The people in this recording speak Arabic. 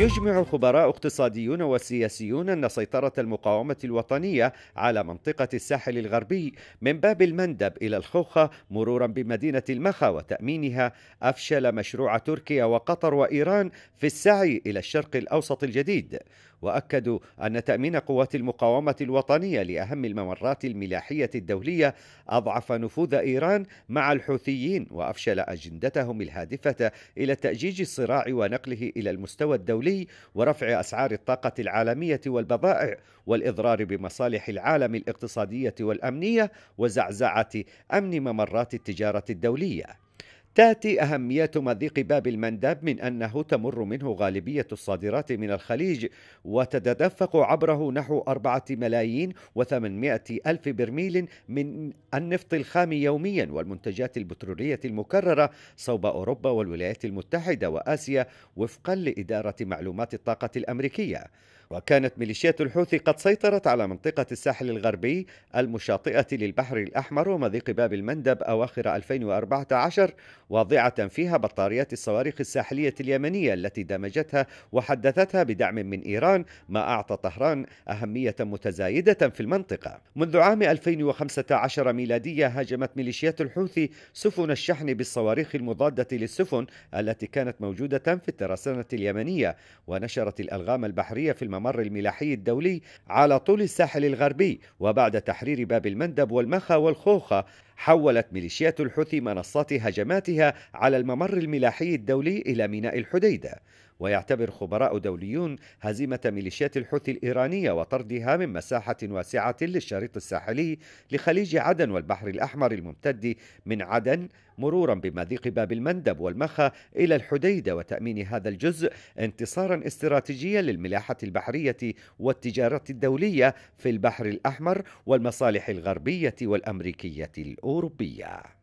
يجمع خبراء اقتصاديون وسياسيون أن سيطرة المقاومة الوطنية على منطقة الساحل الغربي من باب المندب إلى الخوخة مرورا بمدينة المخا وتأمينها أفشل مشروع تركيا وقطر وإيران في السعي إلى الشرق الأوسط الجديد واكدوا ان تامين قوات المقاومه الوطنيه لاهم الممرات الملاحيه الدوليه اضعف نفوذ ايران مع الحوثيين وافشل اجندتهم الهادفه الى تاجيج الصراع ونقله الى المستوى الدولي الدولي ورفع اسعار الطاقه العالميه والبضائع والاضرار بمصالح العالم الاقتصاديه والامنيه وزعزعه امن ممرات التجاره الدوليه تأتي أهمية مضيق باب المندب من أنه تمر منه غالبية الصادرات من الخليج وتتدفق عبره نحو أربعة ملايين وثمانمائة ألف برميل من النفط الخام يوميا والمنتجات البترولية المكررة صوب أوروبا والولايات المتحدة وآسيا وفقا لإدارة معلومات الطاقة الأمريكية وكانت ميليشيات الحوثي قد سيطرت على منطقة الساحل الغربي المشاطئة للبحر الأحمر ومضيق باب المندب أواخر 2014 واضعة فيها بطاريات الصواريخ الساحلية اليمنية التي دمجتها وحدثتها بدعم من إيران ما أعطى طهران أهمية متزايدة في المنطقة منذ عام 2015 ميلادية هاجمت ميليشيات الحوثي سفن الشحن بالصواريخ المضادة للسفن التي كانت موجودة في الترسانة اليمنية ونشرت الألغام البحرية في المنطقة ممر الملاحي الدولي على طول الساحل الغربي وبعد تحرير باب المندب والمخا والخوخة حولت ميليشيات الحوثي منصات هجماتها على الممر الملاحي الدولي إلى ميناء الحديدة ويعتبر خبراء دوليون هزيمة ميليشيات الحوثي الإيرانية وطردها من مساحة واسعة للشريط الساحلي لخليج عدن والبحر الأحمر الممتد من عدن مرورا بمضيق باب المندب والمخا إلى الحديدة وتأمين هذا الجزء انتصارا استراتيجيا للملاحة البحرية والتجارة الدولية في البحر الأحمر والمصالح الغربية والأمريكية الأوروبية